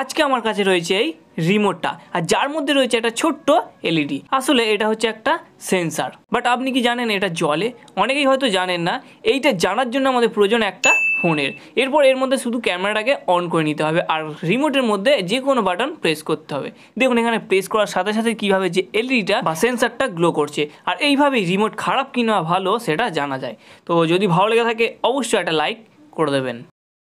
আজকে আমার কাছে রয়েছে এই রিমোটটা আর যার মধ্যে রয়েছে একটা ছোট্ট এলইডি আসলে এটা হচ্ছে একটা সেন্সার বাট আপনি কি জানেন এটা জলে অনেকেই হয়তো জানেন না এইটা জানার জন্য আমাদের প্রয়োজন একটা ফোনের এরপর এর মধ্যে শুধু ক্যামেরাটাকে অন করে নিতে হবে আর রিমোটের মধ্যে যে কোনো বাটন প্রেস করতে হবে দেখুন এখানে প্রেস করার সাথে সাথে কীভাবে যে এলইডিটা বা সেন্সারটা গ্লো করছে আর এইভাবেই রিমোট খারাপ কিনা ভালো সেটা জানা যায় তো যদি ভালো লেগে থাকে অবশ্যই একটা লাইক করে দেবেন